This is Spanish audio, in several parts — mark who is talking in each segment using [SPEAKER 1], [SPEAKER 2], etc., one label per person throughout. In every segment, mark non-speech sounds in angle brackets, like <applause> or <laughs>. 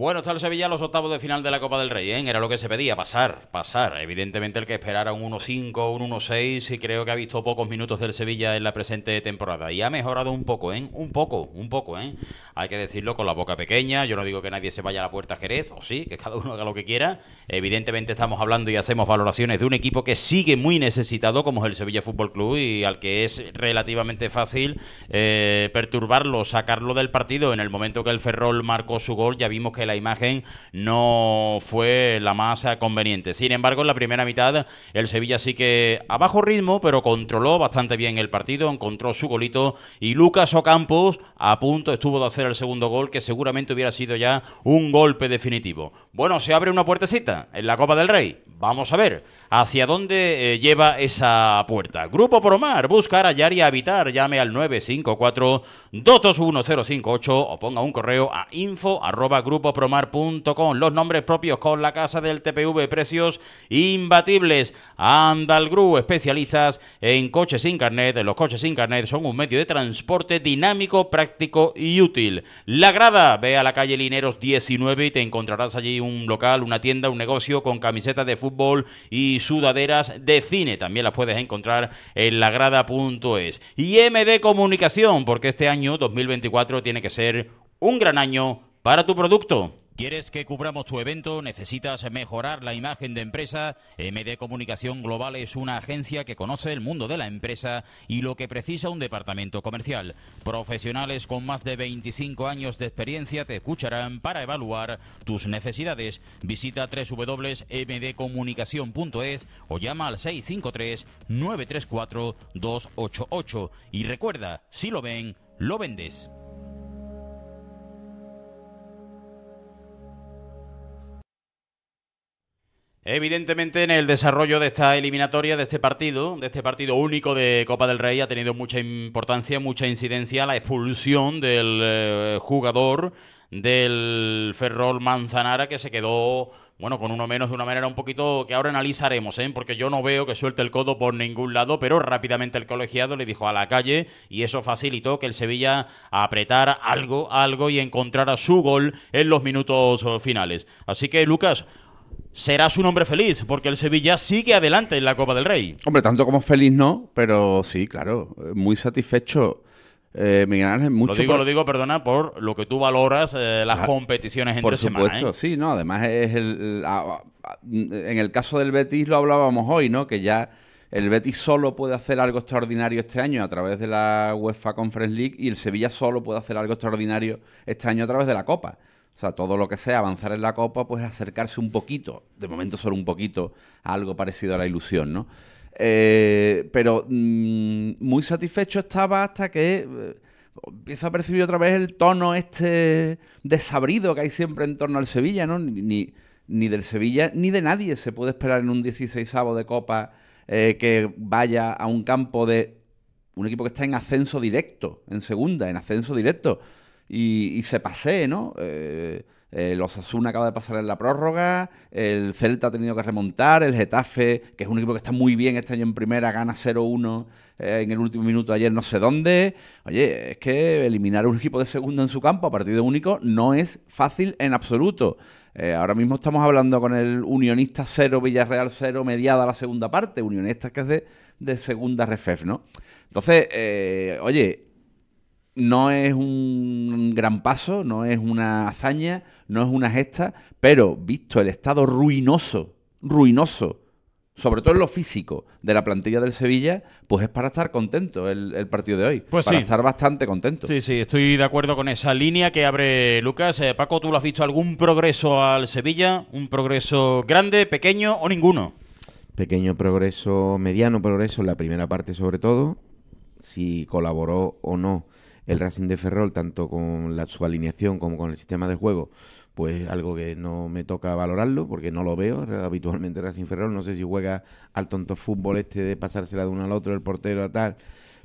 [SPEAKER 1] Bueno, está el Sevilla los octavos de final de la Copa del Rey, ¿eh? era lo que se pedía, pasar, pasar. Evidentemente el que esperara un 1-5, un 1-6, y creo que ha visto pocos minutos del Sevilla en la presente temporada. Y ha mejorado un poco, ¿eh? Un poco, un poco, ¿eh? Hay que decirlo con la boca pequeña, yo no digo que nadie se vaya a la puerta a Jerez, o sí, que cada uno haga lo que quiera. Evidentemente estamos hablando y hacemos valoraciones de un equipo que sigue muy necesitado como es el Sevilla Fútbol Club y al que es relativamente fácil eh, perturbarlo, sacarlo del partido. En el momento que el Ferrol marcó su gol ya vimos que el la imagen no fue la más eh, conveniente. Sin embargo, en la primera mitad el Sevilla sí que a bajo ritmo, pero controló bastante bien el partido, encontró su golito y Lucas Ocampos a punto estuvo de hacer el segundo gol que seguramente hubiera sido ya un golpe definitivo. Bueno, se abre una puertecita en la Copa del Rey. Vamos a ver hacia dónde eh, lleva esa puerta. Grupo Promar, buscar, hallar y habitar. Llame al 954 221058 o ponga un correo a info.grupopromar.com. Los nombres propios con la casa del TPV, precios imbatibles. Andalgru, especialistas en coches sin carnet. Los coches sin carnet son un medio de transporte dinámico, práctico y útil. La Grada, ve a la calle Lineros 19 y te encontrarás allí un local, una tienda, un negocio con camiseta de fútbol y sudaderas de cine. También las puedes encontrar en lagrada.es. Y MD Comunicación, porque este año 2024 tiene que ser un gran año para tu producto. ¿Quieres que cubramos tu evento? ¿Necesitas mejorar la imagen de empresa? MD Comunicación Global es una agencia que conoce el mundo de la empresa y lo que precisa un departamento comercial. Profesionales con más de 25 años de experiencia te escucharán para evaluar tus necesidades. Visita www.mdcomunicación.es o llama al 653-934-288. Y recuerda, si lo ven, lo vendes. Evidentemente en el desarrollo de esta eliminatoria, de este partido, de este partido único de Copa del Rey, ha tenido mucha importancia, mucha incidencia la expulsión del eh, jugador del Ferrol Manzanara que se quedó, bueno, con uno menos de una manera un poquito que ahora analizaremos, ¿eh? porque yo no veo que suelte el codo por ningún lado, pero rápidamente el colegiado le dijo a la calle y eso facilitó que el Sevilla apretara algo, algo y encontrara su gol en los minutos oh, finales. Así que Lucas, será su nombre feliz, porque el Sevilla sigue adelante en la Copa del Rey.
[SPEAKER 2] Hombre, tanto como feliz no, pero sí, claro, muy satisfecho. Eh, Miguel Ángel, mucho. Lo digo, lo
[SPEAKER 1] digo, perdona, por lo que tú valoras eh, las ah, competiciones entre semana. Por supuesto,
[SPEAKER 2] ¿eh? sí, no. Además, es el, en el caso del Betis lo hablábamos hoy, ¿no? Que ya el Betis solo puede hacer algo extraordinario este año a través de la UEFA Conference League y el Sevilla solo puede hacer algo extraordinario este año a través de la Copa. O sea, todo lo que sea avanzar en la copa, pues acercarse un poquito, de momento solo un poquito, a algo parecido a la ilusión, ¿no? Eh, pero mm, muy satisfecho estaba hasta que empieza eh, empiezo a percibir otra vez el tono este desabrido que hay siempre en torno al Sevilla, ¿no? Ni, ni, del Sevilla ni de nadie se puede esperar en un 16 de copa eh, que vaya a un campo de un equipo que está en ascenso directo, en segunda, en ascenso directo y, se pasé, ¿no? Eh, eh, los el Osasuna acaba de pasar en la prórroga, el Celta ha tenido que remontar, el Getafe, que es un equipo que está muy bien este año en primera, gana 0-1 eh, en el último minuto ayer no sé dónde. Oye, es que eliminar un equipo de segunda en su campo a partido único no es fácil en absoluto. ahora mismo estamos hablando con el Unionista 0, Villarreal 0, mediada la segunda parte, Unionista que es de, segunda refef, ¿no? Entonces, oye, no es un gran paso, no es una hazaña, no es una gesta, pero visto el estado ruinoso, ruinoso, sobre todo en lo físico, de la plantilla del Sevilla, pues es para estar contento el, partido de hoy. Pues para estar bastante contento.
[SPEAKER 1] Sí, sí, estoy de acuerdo con esa línea que abre Lucas. Eh, Paco, ¿tú lo has visto algún progreso al Sevilla? ¿Un progreso grande, pequeño o ninguno?
[SPEAKER 3] Pequeño progreso, mediano progreso en la primera parte sobre todo. Si colaboró o no el Racing de Ferrol, tanto con la, su alineación como con el sistema de juego, pues algo que no me toca valorarlo porque no lo veo habitualmente Racing Ferrol. No sé si juega al tonto fútbol este de pasársela de uno al otro, el portero a tal.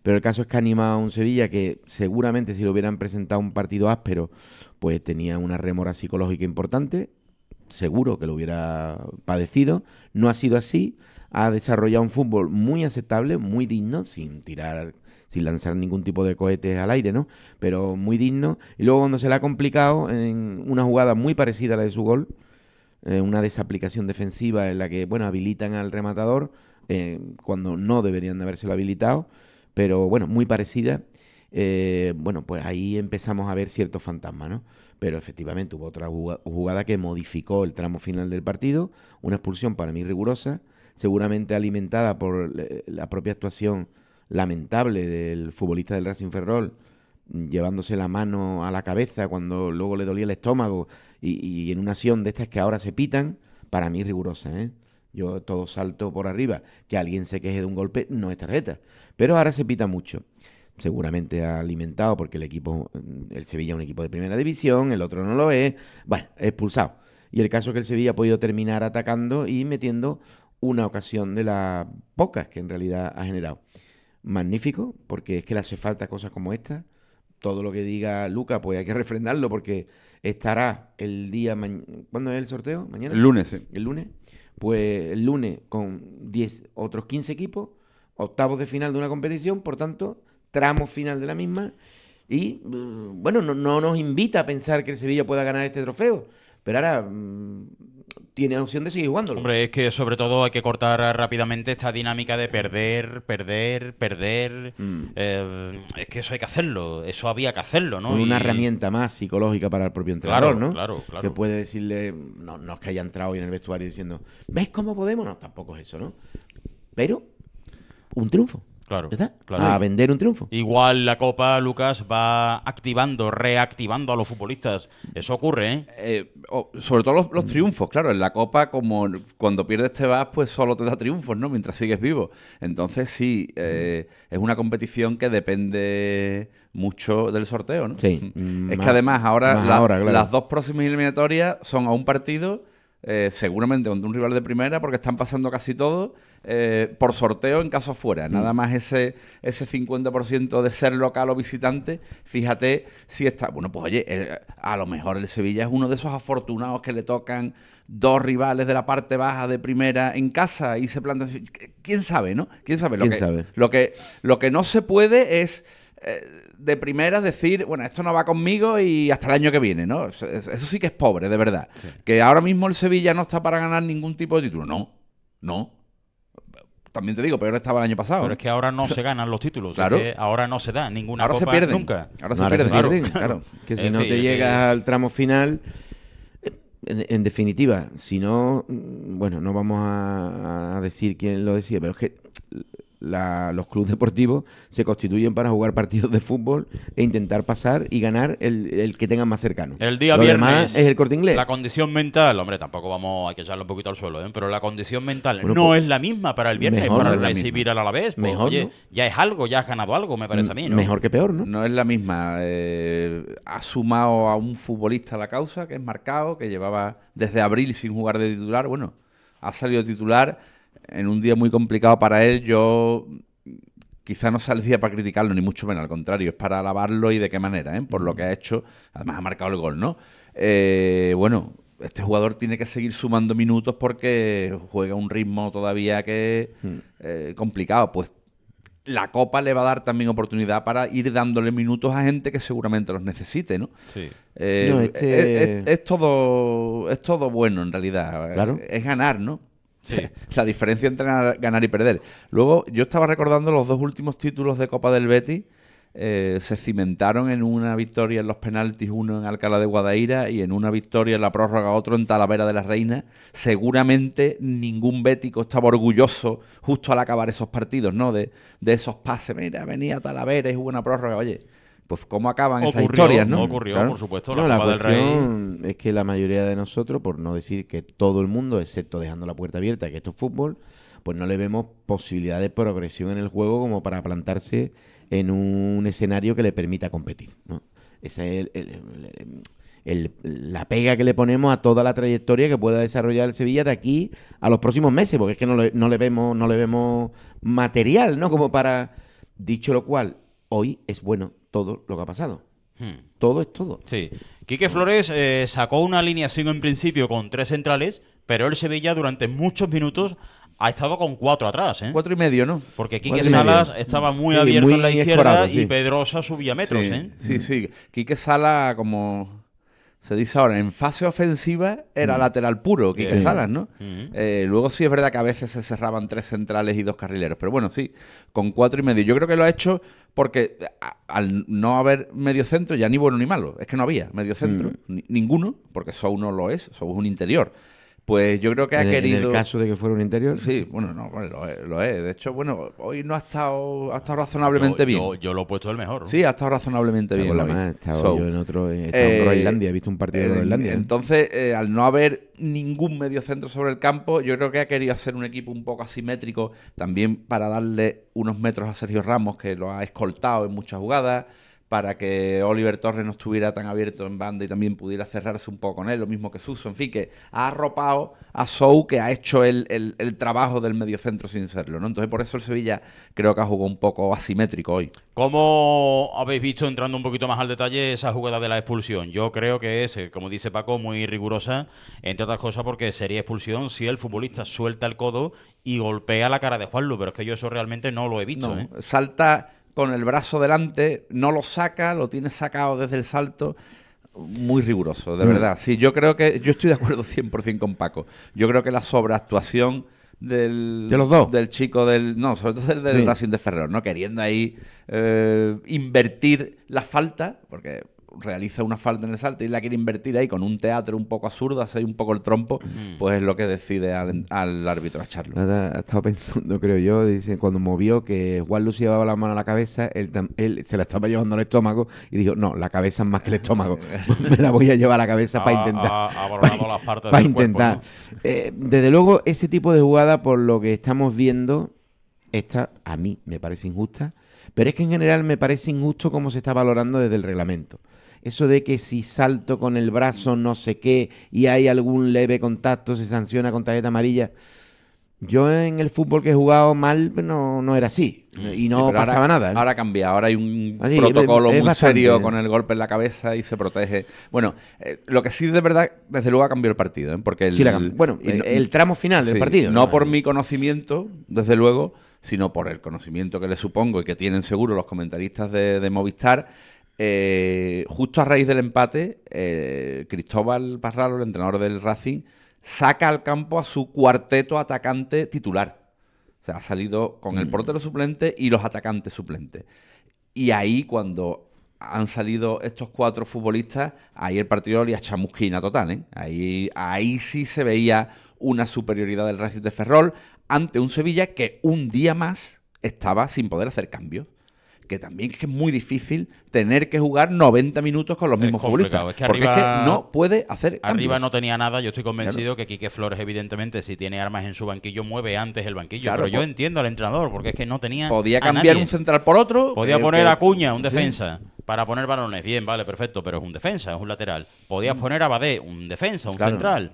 [SPEAKER 3] Pero el caso es que animado a un Sevilla que seguramente si lo hubieran presentado un partido áspero, pues tenía una remora psicológica importante. Seguro que lo hubiera padecido. No ha sido así ha desarrollado un fútbol muy aceptable, muy digno, sin tirar, sin lanzar ningún tipo de cohetes al aire, ¿no? Pero muy digno. Y luego cuando se le ha complicado, en una jugada muy parecida a la de su gol, eh, una desaplicación defensiva en la que, bueno, habilitan al rematador, eh, cuando no deberían de habérselo habilitado, pero bueno, muy parecida. Eh, bueno, pues ahí empezamos a ver ciertos fantasmas, ¿no? Pero efectivamente hubo otra jugada que modificó el tramo final del partido, una expulsión para mí rigurosa, seguramente alimentada por la propia actuación lamentable del futbolista del Racing Ferrol, llevándose la mano a la cabeza cuando luego le dolía el estómago y, en una acción de estas que ahora se pitan, para mí rigurosa, ¿eh? Yo todo salto por arriba, que alguien se queje de un golpe no es tarjeta, pero ahora se pita mucho. Seguramente ha alimentado porque el equipo, el Sevilla es un equipo de primera división, el otro no lo es, bueno, expulsado. Y el caso es que el Sevilla ha podido terminar atacando y metiendo una ocasión de las pocas que en realidad ha generado. Magnífico, porque es que le hace falta cosas como esta. Todo lo que diga Luca, pues hay que <laughs> refrendarlo porque estará el día... ¿Cuándo es el sorteo? ¿Mañana? El lunes, sí. El lunes. Pues el lunes con diez otros 15 equipos, octavos de final de una competición, por tanto, tramo final de la misma. Y mm, bueno, no, no nos invita a pensar que el Sevilla pueda ganar este trofeo pero ahora mm, tiene opción de seguir jugándolo. Hombre,
[SPEAKER 1] es que sobre todo hay que cortar rápidamente esta dinámica de perder, perder,
[SPEAKER 3] perder. Mm. Eh, es que eso hay que hacerlo, eso había que hacerlo, ¿no? Con una herramienta más psicológica para el propio entrenador, claro, ¿no? Que puede decirle, no, no es que haya entrado hoy en el vestuario diciendo, ¿ves cómo podemos? No, tampoco es eso, ¿no? Pero un triunfo. Claro.
[SPEAKER 1] A
[SPEAKER 2] vender un triunfo.
[SPEAKER 1] Igual la Copa, Lucas, va activando, reactivando a los futbolistas. Eso ocurre, ¿eh?
[SPEAKER 2] eh sobre todo los, mm. triunfos, claro. En la Copa, como cuando pierdes te vas, pues solo te da triunfos, ¿no? Mientras sigues vivo. Entonces, sí, eh, es una competición que depende mucho del sorteo, ¿no? Sí. Es que además, ahora, las dos próximas eliminatorias son a un partido eh, seguramente contra un rival de primera, porque están pasando casi todo eh, por sorteo en caso afuera. Mm. Nada más ese, ese 50% de ser local o visitante, fíjate si está. Bueno, pues oye, eh, a lo mejor el Sevilla es uno de esos afortunados que le tocan dos rivales de la parte baja de primera en casa y se planta ¿Quién sabe, no? ¿Quién sabe? Lo, que, sabe? lo, que, lo que no se puede es eh, de primeras decir, bueno, esto no va conmigo y hasta el año que viene, ¿no? Eso, sí que es pobre, de verdad. Que ahora mismo el Sevilla no está para ganar ningún tipo de título. No, no. También te digo, peor estaba el año pasado. Pero es que ahora no <laughs> se
[SPEAKER 1] ganan los títulos. Claro. ahora no se da ninguna copa nunca. Ahora
[SPEAKER 2] se ahora pierden, claro,
[SPEAKER 3] Que si no te llega al tramo final... En, definitiva, si no, mm, bueno, no vamos a, a, decir quién lo decía, pero es que los clubes deportivos se constituyen para jugar partidos de fútbol e intentar pasar y ganar el, el que tengan más cercano. El día viernes es el corte inglés. La
[SPEAKER 1] condición mental, hombre, tampoco vamos a que un poquito al suelo, ¿eh? pero la condición mental no pues, es la misma para el viernes, para el recibir al Alavés. Pues, mejor, ya es algo, ya has ganado algo, me parece a mí. Mejor
[SPEAKER 2] que peor, ¿no? No es la misma. Eh, ha sumado a un futbolista a la causa, que es marcado, que llevaba desde abril sin jugar de titular. Bueno, ha salido titular en un día muy complicado para él, yo quizá no saldría para criticarlo, ni mucho menos, al contrario, es para alabarlo y de qué manera, ¿eh? por lo que ha hecho, además ha marcado el gol, ¿no? Eh, bueno, este jugador tiene que seguir sumando minutos porque juega un ritmo todavía que hmm. eh, complicado, pues la Copa le va a dar también oportunidad para ir dándole minutos a gente que seguramente los necesite, ¿no? Sí. Eh, este es, todo, es todo bueno en realidad. Claro. es ganar, ¿no? <laughs> la diferencia entre ganar y perder. Luego, yo estaba recordando los dos últimos títulos de Copa del Betis. Eh, se cimentaron en una victoria en los penaltis, uno en Alcalá de Guadaira y en una victoria en la prórroga, otro en Talavera de la Reina. Seguramente ningún bético estaba orgulloso justo al acabar esos partidos, ¿no? De, de esos pases. Mira, venía Talavera y hubo una prórroga. Oye, pues cómo acaban esas historias, ¿no? Ocurrió, por supuesto.
[SPEAKER 3] no, es que la mayoría de nosotros, por no decir que todo el mundo, excepto dejando la puerta abierta, que esto es fútbol, pues no le vemos posibilidad de progresión en el juego como para plantarse en un escenario que le permita competir. Esa es la pega que le ponemos a toda la trayectoria que pueda desarrollar el Sevilla de aquí a los próximos meses, porque es que no le, no le vemos, no le vemos material, ¿no? Como para. Dicho lo cual, hoy es bueno todo lo que ha pasado. Hmm. Todo es todo.
[SPEAKER 1] Sí. Quique Flores eh, sacó una línea alineación en principio con tres centrales, pero el Sevilla durante muchos minutos ha estado con cuatro atrás. ¿eh? Cuatro y medio, ¿no? Porque Quique Salas estaba muy abierto en la izquierda y Pedrosa subía metros. Sí, ¿eh? sí, hmm.
[SPEAKER 2] sí. Quique Salas como se dice ahora, en fase ofensiva era mm. lateral puro, Quique Salas, ¿no? Mm. Eh, luego sí es verdad que a veces se cerraban tres centrales y dos carrileros, pero bueno, sí, con cuatro y medio. Yo creo que lo ha hecho porque al no haber medio centro, ya ni bueno ni malo, es que no había medio centro, mm. ninguno, porque Sou no lo es, Sou es un interior. Pues yo creo que ha querido. En el caso de que fuera un interior. Sí, bueno, no, pues lo, es, lo, De hecho, bueno, hoy no ha estado, ha estado razonablemente bien. Yo, lo he puesto el mejor. Sí, ha estado razonablemente bien. yo en otro, he eh, estado eh, he visto un partido Groenlandia. ¿eh? Entonces, al no haber ningún medio centro sobre el campo, yo creo que ha querido hacer un equipo un poco asimétrico, también para darle unos metros a Sergio Ramos, que lo ha escoltado en muchas jugadas para que Oliver Torres no estuviera tan abierto en banda y también pudiera cerrarse un poco con él, lo mismo que Suso. En fin, que ha arropado a Sou, que ha hecho el, trabajo del mediocentro sin serlo, ¿no? Entonces, por eso el Sevilla creo que ha jugado un poco asimétrico hoy.
[SPEAKER 1] ¿Cómo habéis visto, entrando un poquito más al detalle, esa jugada de la expulsión? Yo creo que es, eh, como dice Paco, muy rigurosa, entre otras cosas porque sería expulsión si el futbolista suelta el codo y golpea la cara de Juanlu, pero es que yo eso realmente no lo he visto. ¿eh?
[SPEAKER 2] Salta con el brazo delante, no lo saca, lo tiene sacado desde el salto. Muy riguroso, de mm. verdad. Sí, yo creo que. Yo estoy de acuerdo 100% con Paco. Yo creo que la sobreactuación del, de los dos. del chico del. No, sobre todo del, del Racing de Ferrer, ¿no? Queriendo ahí eh, invertir la falta, porque realiza una falta en el salto y la quiere invertir ahí con un teatro un poco absurdo, hacer un poco el trompo, pues es lo que decide al, árbitro a echarlo.
[SPEAKER 3] Ha estado pensando, <laughs> creo yo, dice, cuando movió que Juan llevaba la mano a la cabeza, él, se la estaba llevando al estómago y dijo, no, la cabeza es más que el estómago, <laughs> me la voy a llevar a la cabeza para ah, intentar. Ah, ah, para, intentar. Eh, desde luego, ese tipo de jugada, por lo que estamos viendo, esta a mí me parece injusta, pero es que en general me parece injusto cómo se está valorando desde el reglamento. Eso de que si salto con el brazo no sé qué y hay algún leve contacto se sanciona con tarjeta amarilla. Yo en el fútbol que he jugado mal pues, no, no era así y no pasaba nada. ¿eh? ahora Ahora
[SPEAKER 2] cambia, ahora hay un protocolo muy serio con el golpe en la cabeza y se protege. Bueno, eh, lo que sí de verdad, desde luego ha cambiado el partido, ¿eh? porque el, sí, bueno, el, tramo final del partido. No, por mi conocimiento, desde luego, sino por el conocimiento que le supongo y que tienen seguro los comentaristas de Movistar eh, justo a raíz del empate, eh, Cristóbal Barralo, el entrenador del Racing, saca al campo a su cuarteto atacante titular. O sea, ha salido con el mm. portero suplente y los atacantes suplentes. Y ahí cuando han salido estos cuatro futbolistas, ahí el partido olía chamusquina total. ¿eh? Ahí, ahí sí se veía una superioridad del Racing de Ferrol ante un Sevilla que un día más estaba sin poder hacer cambios que también es muy difícil tener que jugar 90 minutos con los mismos futbolistas. que porque es que no puede hacer. Arriba no tenía nada. Yo estoy convencido
[SPEAKER 1] que Quique Flores, evidentemente, si tiene armas en su banquillo, mueve antes el banquillo. pero yo entiendo al entrenador, porque es que no tenía. Podía cambiar un
[SPEAKER 2] central por otro. Podía eh, poner a Cuña, un defensa.
[SPEAKER 1] Para poner balones, bien, vale, perfecto, pero es un defensa, es un lateral. Podías mm. poner a Bade, un defensa, un central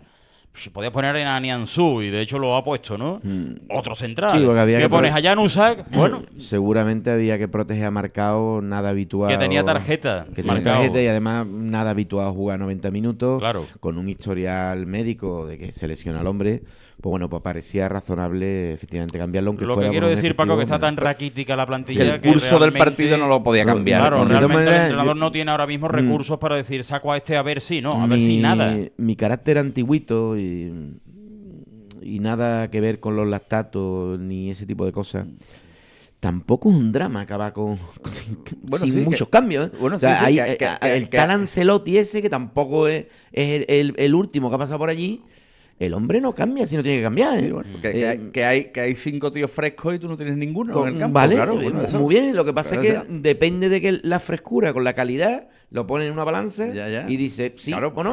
[SPEAKER 1] podía poner en Anianzú y de hecho lo ha puesto, ¿no? Mm. Otro central. Si pones allá en Usac,
[SPEAKER 3] bueno. Seguramente había que proteger a Marcado, nada habitual. Que tenía tarjeta. Que tarjeta y además nada habitual a jugar 90 minutos. Claro. Con un historial médico de que se lesiona al hombre pues bueno, pues parecía razonable efectivamente cambiarlo. Aunque lo que quiero decir, Paco, que está
[SPEAKER 1] tan raquítica la plantilla. el curso del partido no lo podía cambiar. Claro, realmente el entrenador no tiene ahora mismo mm. recursos para decir, saco a este a ver si, no, a ver si nada.
[SPEAKER 3] Mi carácter antiguito y, nada que ver con los lactatos ni ese tipo de cosas tampoco es un drama acabar con, sin, muchos cambios. el tal Ancelotti ese que tampoco es, el, último que ha pasado por allí el hombre no cambia si no tiene
[SPEAKER 2] que cambiar. ¿eh? Eh, que, hay, que, hay, cinco tíos frescos y tú no tienes ninguno el mm, campo. Vale, eh, muy bien. Lo que pasa es que depende de que la frescura con la calidad lo ponen en una balance y
[SPEAKER 3] dice sí o pues,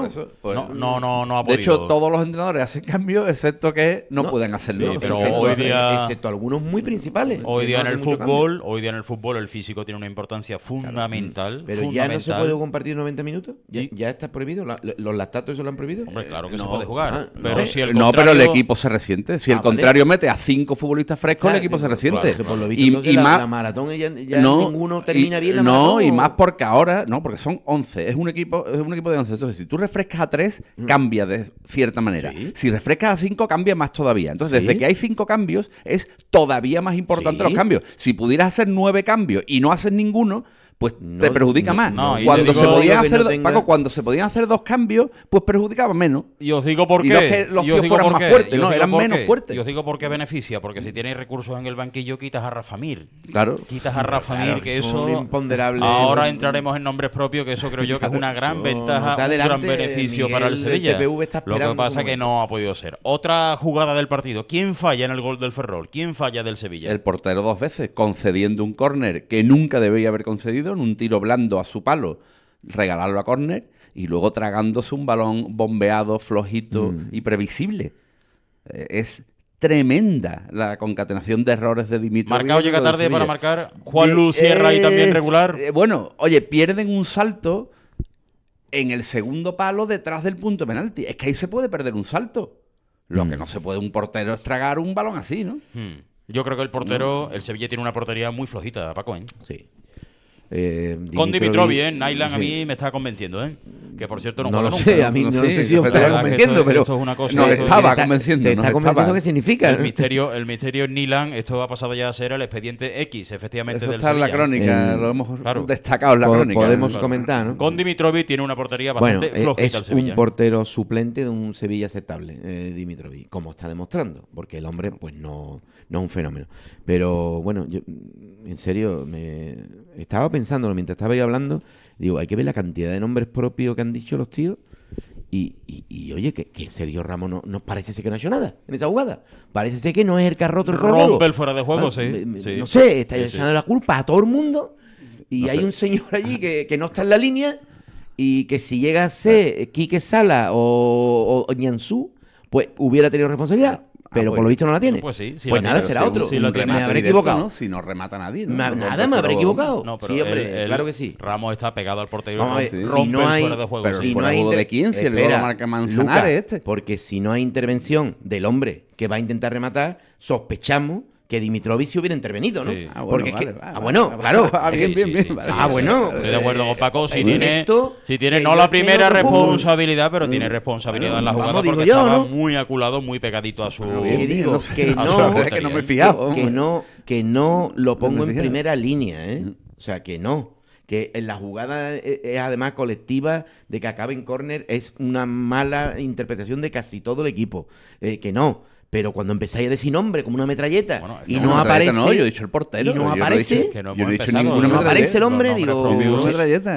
[SPEAKER 3] no. no. No, no, ha podido. De hecho, todos
[SPEAKER 2] los entrenadores hacen cambios excepto que no, pueden hacerlo. excepto, algunos muy principales. Hoy día en el fútbol, hoy
[SPEAKER 1] día en el fútbol el físico tiene una importancia fundamental. Mm. Pero ya no se puede
[SPEAKER 3] compartir 90 minutos. Ya, está prohibido. los lactatos eso lo han prohibido. Hombre, claro que no, se puede jugar. Ah, pero no, pero el equipo se resiente. Si ah, el contrario
[SPEAKER 2] mete a cinco futbolistas frescos, el equipo se resiente. y, más,
[SPEAKER 3] no, y, más
[SPEAKER 2] porque ahora, no, porque son 11. Es un equipo, es un equipo de 11. Entonces, si tú refrescas a tres, mm. cambia de cierta manera. Si refrescas a cinco, cambia más todavía. Entonces, desde que hay cinco cambios, es todavía más importante los cambios. Si pudieras hacer nueve cambios y no haces ninguno, pues te perjudica más. cuando se podían hacer, dos cambios, pues perjudicaba menos. Y os digo por que fueran más fuertes, eran menos
[SPEAKER 1] fuertes. Yo os digo por qué beneficia, porque si tienes recursos en el banquillo, quitas a Rafamir. Claro. Quitas a Rafamir, que, eso. imponderable. Ahora entraremos en nombres propios, que eso creo yo que es una gran ventaja, un gran beneficio para el Sevilla. Lo que pasa que no ha podido ser. Otra jugada del partido. ¿Quién falla en el gol del Ferrol? ¿Quién falla del Sevilla?
[SPEAKER 2] El portero dos veces, concediendo un córner que nunca debería haber concedido un tiro blando a su palo, regalarlo a córner y luego tragándose un balón bombeado, flojito mm. y previsible. Eh, es tremenda la concatenación de errores de Dimitri. Marcado llega tarde para marcar. Juan Luz Sierra y eh, también regular. Eh, bueno, oye, pierden un salto en el segundo palo detrás del punto penalti. Es que ahí se puede perder un salto. Lo que mm. no se puede un portero es tragar un balón así, ¿no?
[SPEAKER 1] Mm. Yo creo que el portero, el Sevilla tiene una portería muy flojita, Paco, ¿eh?
[SPEAKER 3] Sí. Eh, Con Dimitrov bien, ¿eh? Nylan a mí
[SPEAKER 1] me está convenciendo, ¿eh? que por cierto no, no lo sé, a mí no, sé, si os estaba convenciendo, pero eso es una cosa, no estaba está, convenciendo. Te está convenciendo qué significa. El ¿eh? misterio, el misterio Nilan, esto ha pasado ya a ser el expediente X, efectivamente. Eso está en la crónica, lo hemos destacado en la crónica. Podemos comentar, ¿no? Con Dimitrovic tiene una portería bastante eh, flojita es Sevilla. un
[SPEAKER 3] portero suplente de un Sevilla aceptable, eh, Dimitrovic, como está demostrando, porque el hombre pues no, no es un fenómeno. Pero bueno, en serio, me estaba pensándolo mientras estaba yo hablando Digo, hay que ver la cantidad de nombres propios que han dicho los tíos. Y, oye, que, Sergio Ramos no, no, parece ser que no ha hecho nada en esa jugada. Parece ser que no es el roto el Rompe el fuera
[SPEAKER 1] de juego, ah, sí, No sé, está echando la
[SPEAKER 3] culpa a todo el mundo. Y hay un señor allí que, no está en la línea y que si llegase ah. Quique Sala o, o, o pues hubiera tenido responsabilidad. Ah, pero por pues lo visto no la tiene. Pues sí, pues nada, será otro. Si lo me habré equivocado.
[SPEAKER 2] Si no remata nadie.
[SPEAKER 3] nada, me habré equivocado. sí, hombre, claro que
[SPEAKER 1] sí. Ramos está pegado al portero. No, si no hay,
[SPEAKER 3] Pero si no hay de quién, el gol marca Manzanares este. Porque si no hay intervención del hombre que va a intentar rematar, sospechamos que Dimitrovic hubiera intervenido, ¿no? Porque bueno claro. Ah, bien, bien, bien. ah, bueno. de acuerdo con eh, Paco. Si tiene, si tiene no la
[SPEAKER 1] primera responsabilidad, pero tiene responsabilidad en la jugada porque estaba muy aculado, muy pegadito a su. Ah, digo, que <laughs> no, que no me he
[SPEAKER 3] que, no, lo pongo en primera línea, ¿eh? Mm. O sea, que no que la jugada e-, e-, es, además colectiva de que acabe en córner es una mala interpretación de casi todo el equipo. Eh, que no, pero cuando empezáis a decir nombre como una metralleta y no, aparece. No, el Y no aparece. Yo no, no aparece el hombre, digo.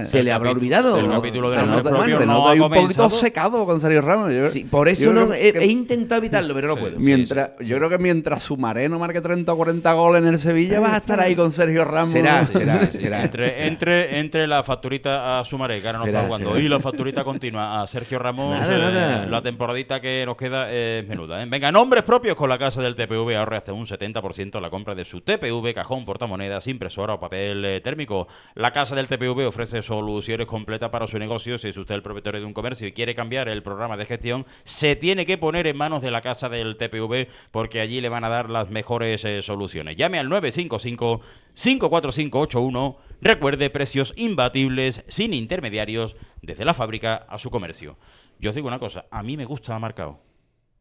[SPEAKER 3] se le habrá olvidado. El capítulo de la noche
[SPEAKER 2] no ha un poquito secado con Sergio Ramos. por eso no, eh, he, intentado evitarlo, pero no puedo. Mientras, Yo creo que mientras Sumaré no marque 30 o 40 goles en el Sevilla, vas a estar ahí con Sergio Ramos. Será, <laughs> será,
[SPEAKER 1] Entre, la facturita a Sumaré, que ahora nos está jugando, y la facturita continua a Sergio Ramos, eh, la temporadita que nos queda es menuda. ¿eh? Venga, nombre propios con la casa del TPV ahorre hasta un 70% la compra de su TPV, cajón, portamonedas, impresora o papel eh, térmico. La casa del TPV ofrece soluciones completas para su negocio. Si es usted el propietario de un comercio y quiere cambiar el programa de gestión, se tiene que poner en manos de la casa del TPV porque allí le van a dar las mejores eh, soluciones. Llame al 955 54581. Recuerde precios imbatibles sin intermediarios desde la fábrica a su comercio. Yo os digo una cosa, a mí me gusta marcado.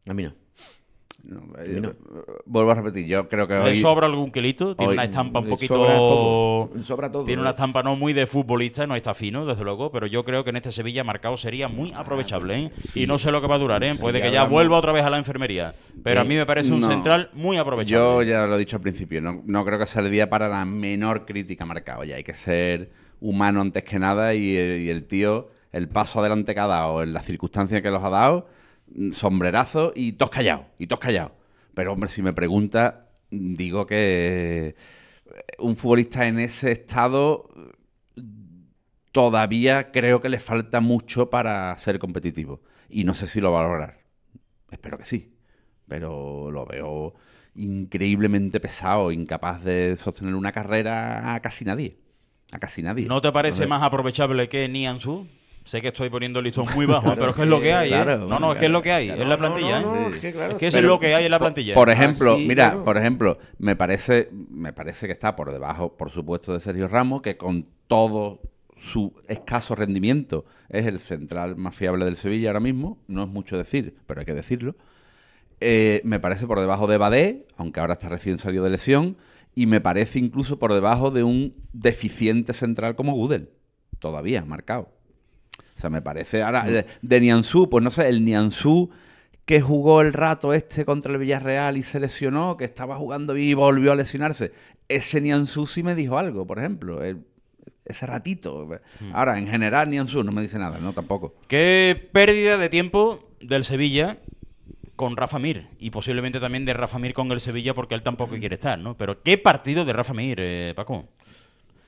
[SPEAKER 2] A mí no. Eh, vuelvo a repetir, yo creo que. ¿Le sobra algún kilito? Tiene una estampa un poquito. todo, Tiene ¿no? una ¿eh?
[SPEAKER 1] estampa no muy de futbolista, no está fino, desde luego, pero yo creo que en este Sevilla marcado sería muy ah, aprovechable. ¿eh? Y no sé lo que va a durar, ¿eh? puede que ya vuelva otra vez a la enfermería. Pero a mí me parece un central muy aprovechable.
[SPEAKER 2] Yo ya lo he dicho al principio, no, creo que servía para la menor crítica marcado. Ya hay que ser humano antes que nada y, el tío, el paso adelante que ha dado, en las circunstancias que los ha dado sombrerazo y todos callados, y todos callados. Pero hombre, si me pregunta, digo que eh, un futbolista en ese estado todavía creo que le falta mucho para ser competitivo. Y no sé si lo va a lograr. Espero que sí. Pero lo veo increíblemente pesado, incapaz de sostener una carrera a casi nadie. A casi nadie. ¿No te parece más
[SPEAKER 1] aprovechable que Nianzú? Sé que estoy poniendo el muy <laughs> bajo, pero es que es lo que hay. ¿eh? no, no, es que es lo que hay, es la plantilla. ¿eh? es que, es lo que hay en la plantilla. Por ejemplo, ah, mira, por
[SPEAKER 2] ejemplo, me parece, me parece que está por debajo, por supuesto, de Sergio Ramos, que con todo su escaso rendimiento es el central más fiable del Sevilla ahora mismo. No es mucho decir, pero hay que decirlo. Eh, me parece por debajo de Badé, aunque ahora está recién salido de lesión, y me parece incluso por debajo de un deficiente central como Gudel, todavía marcado me parece. Ahora, mm. eh, de, Nianzú, pues no sé, el Nianzú que jugó el rato este contra el Villarreal y se lesionó, que estaba jugando y volvió a lesionarse. Ese Nianzú sí me dijo algo, por ejemplo. ese ratito. Mm. Ahora, en general, Nianzú no me dice nada, ¿no? Tampoco.
[SPEAKER 1] Qué pérdida de tiempo del Sevilla con Rafa Mir y posiblemente también de Rafa Mir con el Sevilla porque él tampoco quiere estar, ¿no? Pero qué partido de Rafa Mir, eh, Paco.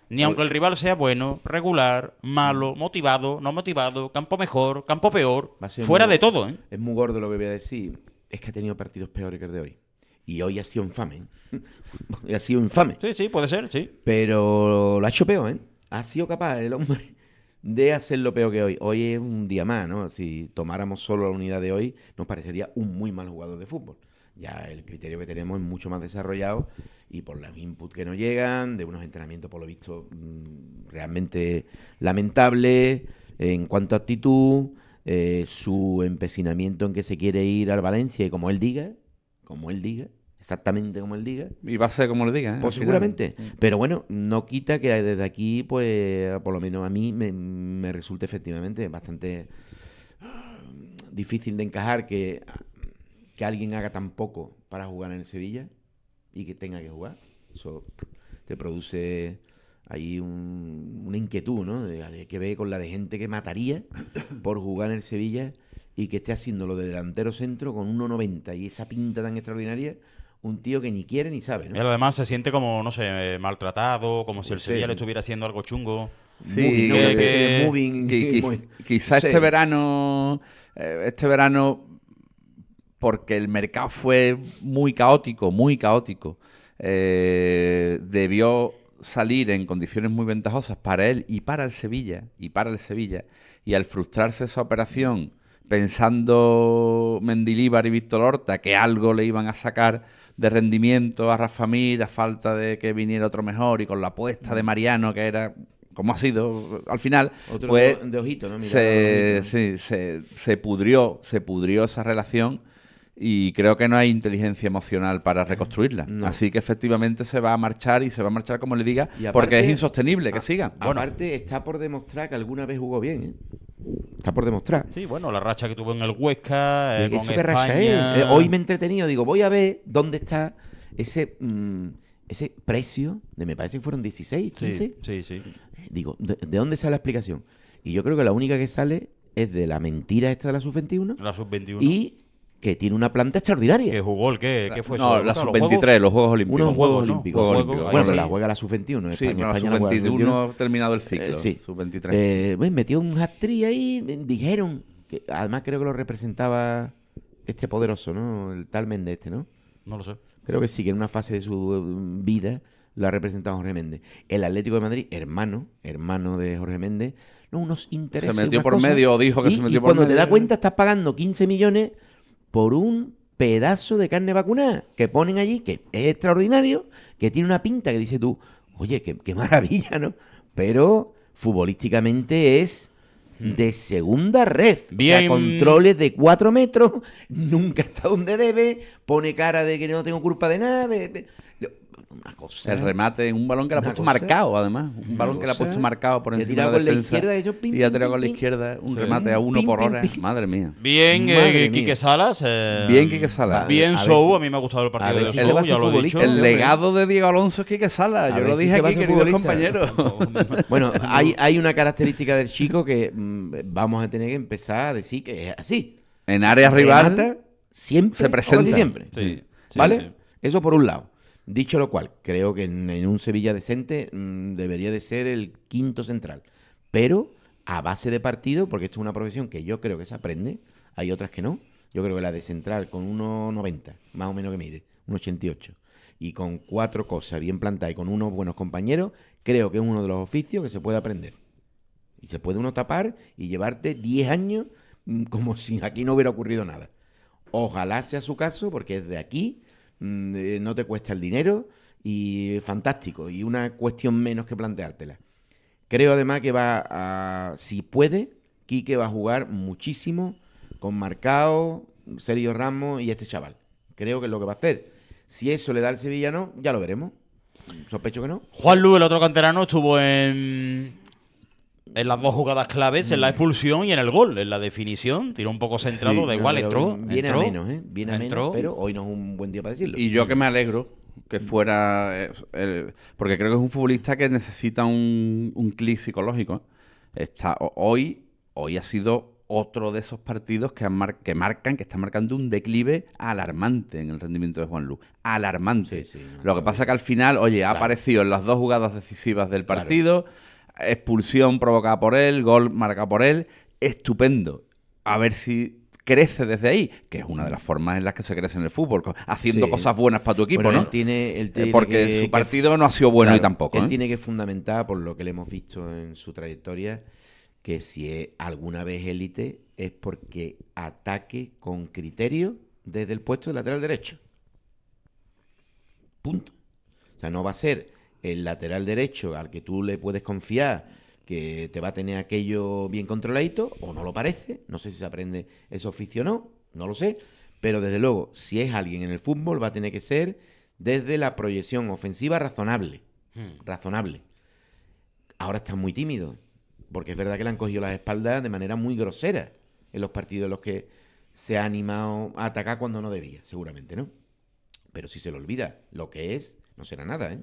[SPEAKER 1] Ni aunque el rival sea bueno, regular, malo, mm. motivado, no motivado, campo mejor, campo peor, fuera de
[SPEAKER 3] todo. ¿eh? Es muy gordo lo que voy a decir. Es que ha tenido partidos peores que el de hoy. Y hoy ha sido infame. ¿eh? <laughs> ha sido infame. Sí, sí, puede ser, sí. Pero lo ha hecho peor, ¿eh? Ha sido capaz el hombre de hacer lo peor que hoy. Hoy es un día más, ¿no? Si tomáramos solo la unidad de hoy, nos parecería un muy mal jugador de fútbol ya el criterio que tenemos es mucho más desarrollado y por los inputs que nos llegan, de unos entrenamientos por lo visto mm, realmente lamentables en cuanto a actitud, eh, su empecinamiento en que se quiere ir al Valencia y como él diga, como él diga, exactamente como él diga.
[SPEAKER 2] Y va a ser como él diga. ¿eh? Pues seguramente. Mm. Pero bueno, no
[SPEAKER 3] quita que desde aquí, pues, por lo menos a mí me, me resulta efectivamente bastante ah, difícil de encajar que que alguien haga tan poco para jugar en el Sevilla y que tenga que jugar. Eso te produce ahí una inquietud, ¿no? que ve con la de gente que mataría <coughs> por jugar en el Sevilla y que esté haciéndolo de delantero centro con 1.90 y esa pinta tan extraordinaria, un tío que ni quiere ni sabe, ¿no?
[SPEAKER 1] además se siente como, no sé, eh, maltratado, como si el Sevilla le estuviera haciendo algo chungo. Sí, quizá <laughs> este
[SPEAKER 2] verano eh, este verano porque el mercado fue muy caótico, muy caótico. Eh, debió salir en condiciones muy ventajosas para él y para el Sevilla, y para el Sevilla. Y al frustrarse esa operación, pensando Mendilíbar y Víctor Horta que algo le iban a sacar de rendimiento a Rafa Mir a falta de que viniera otro mejor y con la apuesta de Mariano que era como ha sido al final otro pues ¿no? se pudrió se pudrió esa relación y creo que no hay inteligencia emocional para reconstruirla. Así que efectivamente se va a marchar y se va a marchar como le diga, porque es insostenible que siga. Bueno.
[SPEAKER 3] Aparte, está por demostrar que alguna vez jugó bien. ¿eh?
[SPEAKER 2] Está por demostrar.
[SPEAKER 3] Sí, bueno, la racha
[SPEAKER 1] que tuvo en el Huesca.
[SPEAKER 2] Eh, Eso que España... racha eh, hoy
[SPEAKER 3] me he entretenido, digo, voy a ver dónde está ese. Mm, ese precio, me parece que fueron 16, 15. Sí, sí. Digo, ¿de, dónde sale la explicación? Y yo creo que la única que sale es de la mentira esta de la sub-21. La sub-21. Y que tiene una planta extraordinaria. ¿Qué jugó el qué? ¿Qué fue No, la sub-23, los Juegos Olímpicos. Unos Juegos Olímpicos. Juegos Bueno, la juega la sub-21. Sí, España, España la sub-21 ha
[SPEAKER 2] terminado el ciclo. Eh, sí. Sub-23. Eh,
[SPEAKER 3] metió un hat ahí, dijeron, que además creo que lo representaba este poderoso, ¿no? El tal Méndez este, ¿no? No lo sé. Creo que sí, que en una fase de su eh, vida lo ha representado Jorge Méndez. El Atlético de Madrid, hermano, hermano de Jorge Méndez, no, unos intereses. Se metió por medio, dijo que se metió por medio. cuando te das cuenta, estás pagando 15 millones por un pedazo de carne vacunada que ponen allí, que es extraordinario, que tiene una pinta que dice tú, oye, qué, maravilla, ¿no? Pero futbolísticamente es hmm. de segunda red. Bien. O sea, controles de cuatro metros, <laughs> nunca está donde debe, pone cara de que no tengo culpa de nada. de
[SPEAKER 2] una cosa. El remate, un balón que le ha puesto marcado, además. Un balón que le ha puesto marcado por encima. Y ha tirado con la izquierda, Y ha tirado con la izquierda un remate a uno por hora. Madre mía. Eh, eh, bien, Quique Salas. bien, Quique Salas. Bien, Sou. a mí me ha gustado el partido de Sou, El ¿eh? legado de Diego Alonso es Quique Salas. Yo lo dije aquí, queridos
[SPEAKER 3] compañero <laughs> Bueno, hay una característica del chico que mm, vamos a tener que empezar a decir que es así. En áreas rivales siempre se presenta. Siempre. ¿Vale? Eso por un lado. Dicho lo cual, creo que en, un Sevilla decente mm, debería de ser el quinto central. Pero a base de partido, porque esto es una profesión que yo creo que se aprende, hay otras que no. Yo creo que la de central con 1,90, más o menos que mide, 1,88, y con cuatro cosas bien plantadas y con unos buenos compañeros, creo que es uno de los oficios que se puede aprender. Y se puede uno tapar y llevarte 10 años mm, como si aquí no hubiera ocurrido nada. Ojalá sea su caso, porque es de aquí Mm, eh, no te cuesta el dinero y fantástico, y una cuestión menos que planteártela. Creo además que va a, si puede, Quique va a jugar muchísimo con Marcao, Sergio Ramos y este chaval. Creo que es lo que va a hacer. Si eso le da al Sevilla no, ya lo veremos. Sospecho que no. Juan Lu,
[SPEAKER 1] el otro canterano, estuvo en en las dos jugadas claves, en la mm. expulsión y en el gol, en la definición. Tiró un poco centrado, da igual, entró. viene ¿eh?
[SPEAKER 2] pero hoy no es un buen día para decirlo. Y yo que me alegro que fuera. Eh, porque creo que es un futbolista que necesita un, un clic psicológico. ¿eh? Está, hoy, hoy ha sido otro de esos partidos que, han mar, que marcan, que está marcando un declive alarmante en el rendimiento de Juan Luz. Alarmante. Lo que pasa que al final, oye, ha aparecido en las dos jugadas decisivas del partido expulsión provocada por él, gol marcado por él, estupendo. A ver si crece desde ahí, que es una de las formas en las que se crece en el fútbol, haciendo cosas buenas para tu equipo, ¿no? tiene, Porque su partido no ha sido bueno y tampoco. Él ¿eh?
[SPEAKER 3] tiene que fundamentar, por lo que le hemos visto en su trayectoria, que si es alguna vez élite es porque ataque con criterio desde el puesto de lateral derecho. Punto. O sea, no va a ser el lateral derecho al que tú le puedes confiar que te va a tener aquello bien controladito, o no lo parece, no sé si se aprende ese oficio o no, no lo sé, pero desde luego, si es alguien en el fútbol, va a tener que ser desde la proyección ofensiva razonable, hmm. razonable. Ahora está muy tímido, porque es verdad que le han cogido las espaldas de manera muy grosera en los partidos en los que se ha animado a atacar cuando no debía, seguramente, ¿no? Pero si se lo olvida lo que es, no será nada, ¿eh?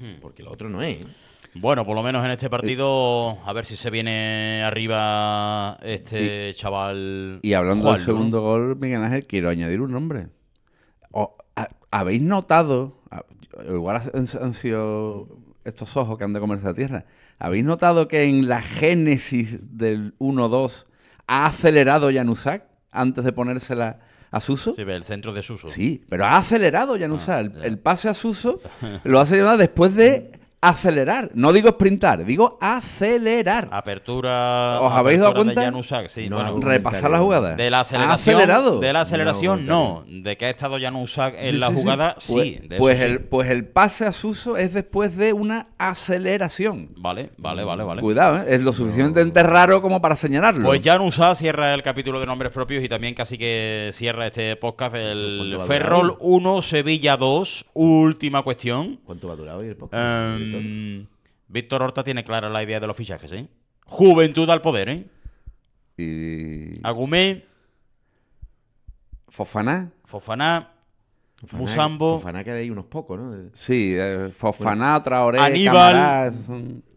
[SPEAKER 3] Hmm. Porque lo otro no es. ¿eh? Bueno, por lo menos en este eh,
[SPEAKER 1] partido, a ver si se viene arriba este chaval. Y hablando del segundo
[SPEAKER 2] gol, Miguel Ángel, quiero añadir un nombre. ¿Habéis notado? igual han, sido estos ojos que han de comerse la tierra. ¿Habéis notado que en la génesis del 1-2 ha acelerado Yanusak antes de ponérsela a Suso. Sí, el centro de Suso. Sí, pero ha acelerado ah, ya no el, el, pase a Suso lo ha acelerado después de acelerar. No digo sprintar, digo acelerar. Apertura. ¿Os habéis dado cuenta? De Januzak, sí, repasar la jugada. De la aceleración. Acelerado? De la aceleración, no.
[SPEAKER 1] De que ha estado Januzak
[SPEAKER 2] en la jugada, pues, sí. Pues, el, pues el pase a Suso es después de una aceleración. Vale, vale, vale, vale. Cuidado, ¿eh? es lo suficientemente raro como para señalarlo. Pues Januzak
[SPEAKER 1] cierra el capítulo de nombres propios y también casi que cierra este podcast el Ferrol 1, Sevilla 2. Última cuestión. ¿Cuánto va a durar hoy el podcast? Em, Mm, Víctor. Horta tiene clara la idea de los fichajes, ¿eh? Juventud al poder, ¿eh?
[SPEAKER 2] Y... Agumé. Fofaná.
[SPEAKER 3] Fofaná. Musambo. Fofaná que hay unos pocos, ¿no?
[SPEAKER 2] Sí, eh, Fofaná, Traoré, Aníbal.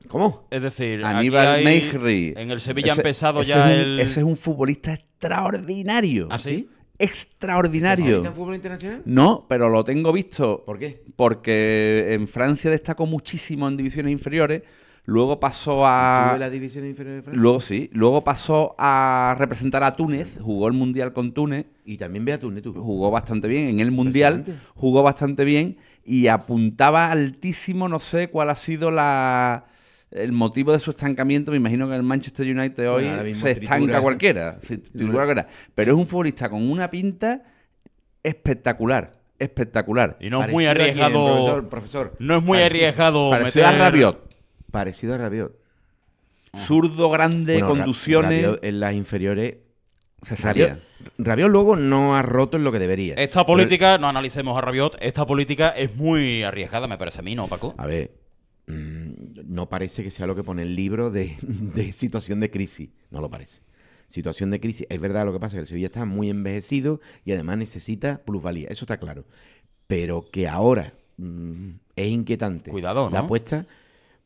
[SPEAKER 2] ¿Cómo? Es decir, Aníbal En el Sevilla ese, ya el. Ese es un futbolista extraordinario. ¿Ah, ¿Ah sí? extraordinario. ¿Te en fútbol internacional? No, pero lo tengo visto. ¿Por qué? Porque en Francia destacó muchísimo en divisiones inferiores. Luego pasó a. la división inferior de Francia? Luego sí. Luego pasó a representar a Túnez. Jugó el mundial con Túnez. Y también ve a Túnez, tú. Jugó bastante bien. En el mundial jugó bastante bien y apuntaba altísimo. No sé cuál ha sido la el motivo de su estancamiento, me imagino que el Manchester United hoy se estanca <laughs> cualquiera, Pero es un futbolista con una pinta espectacular. Espectacular. Y no es muy arriesgado. profesor,
[SPEAKER 3] No es muy arriesgado. Parecido a Rabiot. Parecido a Rabiot. Zurdo, grande, conducciones. en las inferiores se Rabiot, luego no ha roto en lo que debería. Esta política,
[SPEAKER 1] no analicemos a Rabiot, esta política es muy arriesgada, me parece a mí, ¿no, Paco? A ver.
[SPEAKER 3] Mm, no parece que sea lo que pone el libro <laughs> de, situación de crisis, no lo parece situación de crisis. Es verdad lo que pasa, que el Sevilla está muy envejecido y además necesita plusvalía, eso está claro. Pero que ahora mm, es inquietante. Cuidado, ¿no? La apuesta,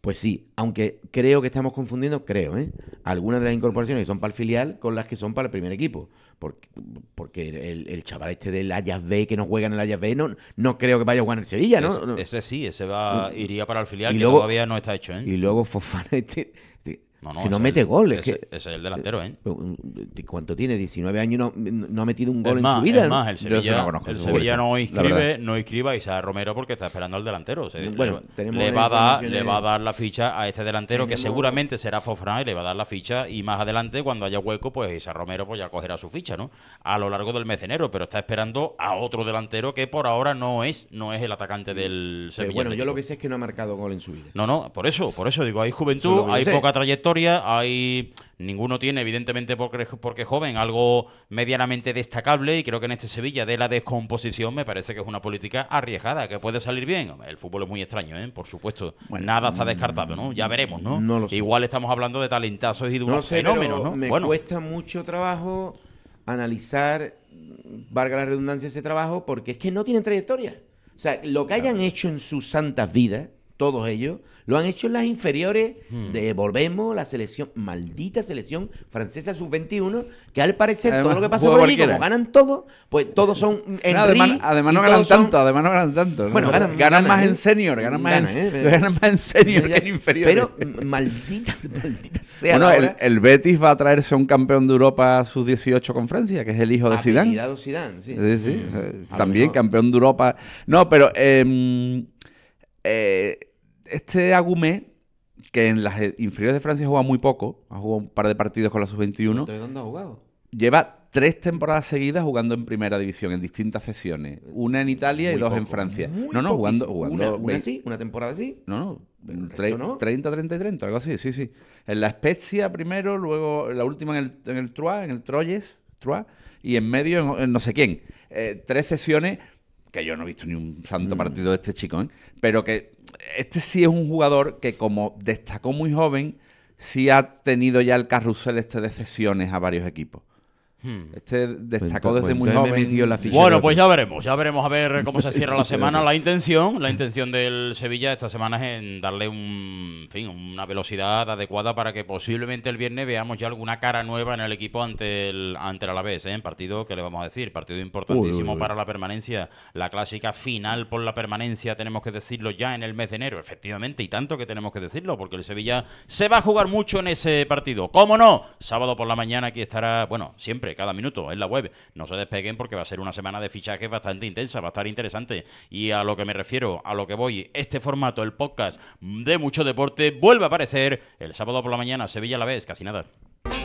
[SPEAKER 3] pues sí, aunque creo que estamos confundiendo, creo, ¿eh? algunas de las incorporaciones que son para el filial con las que son para el primer equipo. Porque, porque el, chaval este del Ayas B que no juega en el Ayas B no, no creo que vaya a jugar en Sevilla, ¿no?
[SPEAKER 1] Ese, sí, ese va, iría para el filial y luego, todavía no está
[SPEAKER 3] hecho, ¿eh? Y luego Fofana este, este si no mete goles. Ese, es el delantero, ¿eh? ¿Cuánto tiene? 19 años no, ha metido un gol en su vida. Es más, el Sevilla, no, el Sevilla no, inscribe,
[SPEAKER 1] no inscribe a Isaac Romero porque está esperando al delantero. bueno, le, va le, va a dar, la ficha a este delantero que seguramente será Fofran y le va a dar la ficha. Y más adelante, cuando haya hueco, pues Isaac Romero pues, ya cogerá su ficha, ¿no? A lo largo del mes de enero, pero está esperando a otro delantero que por ahora no es, no es el atacante del Sevilla. bueno, este yo lo que
[SPEAKER 3] sé es que no ha marcado gol en su vida.
[SPEAKER 1] No, no, por eso, por eso digo, hay juventud, hay poca trayectoria hay, ninguno tiene, evidentemente, porque, porque joven, algo medianamente destacable. Y creo que en este Sevilla de la descomposición me parece que es una política arriesgada, que puede salir bien. El fútbol es muy extraño, ¿eh? por supuesto. Nada está mm, descartado, ¿no? Ya veremos, ¿no? Igual estamos hablando de talentazos y de unos fenómenos, ¿no? Me cuesta
[SPEAKER 3] mucho trabajo analizar, valga la redundancia, ese trabajo, porque es que no tienen trayectoria. O sea, lo que hayan hecho en sus santas vidas todos ellos, lo han hecho en las inferiores hmm. de Volvemos, la selección, maldita selección francesa sub-21,
[SPEAKER 2] que al parecer todo lo que pasa por allí, como
[SPEAKER 3] ganan todos, pues todos son en además, no ganan tanto,
[SPEAKER 2] además no ganan tanto. Bueno, ganan, más en senior, ganan más, en, más en senior que en inferior. Pero mm,
[SPEAKER 3] maldita, <laughs> maldita sea. Bueno,
[SPEAKER 2] el, Betis va a traerse un campeón de Europa sub-18 con Francia, que es el hijo de Zidane. Zidane, sí. sí, sí hmm. también campeón de Europa. No, pero... Em, eh, este Agumé, que en las inferiores de Francia juega muy poco, ha jugado un par de partidos con la sub-21. ¿De dónde ha jugado? Lleva tres temporadas seguidas jugando en primera división, en distintas sesiones. Una en Italia y dos en Francia. no, no, jugando. una, una temporada sí. No, no. 30, 30 y 30, algo así, sí, sí. En la Spezia primero, luego la última en el, en Troyes, en el Troyes, y en medio en, no sé quién. Eh, tres sesiones que yo no he visto ni un santo mm. partido de este chico, ¿eh? pero que este sí es un jugador que como destacó muy joven, sí ha tenido ya el carrusel este de cesiones a varios equipos. Hmm. Este destacó desde muy joven. bueno, pues ya
[SPEAKER 1] veremos, ya veremos a ver cómo se cierra la <laughs> semana. La intención, la intención del Sevilla esta semana es en darle un, fin, una velocidad adecuada para que posiblemente el viernes veamos ya alguna cara nueva en el equipo ante el ante la Alavés, ¿eh? partido que le vamos a decir, partido importantísimo para la permanencia, la clásica final por la permanencia, tenemos que decirlo ya en el mes de enero, efectivamente, y tanto que tenemos que decirlo, porque el Sevilla se va a jugar mucho en ese partido. ¿Cómo no? Sábado por la mañana aquí estará, bueno, siempre cada minuto en la web. No se despeguen porque va a ser una semana de fichajes bastante intensa, va a estar interesante. Y a lo que me refiero, a lo que voy, este formato, el podcast de mucho deporte, vuelve a aparecer el sábado por la mañana, Sevilla a la vez, casi nada.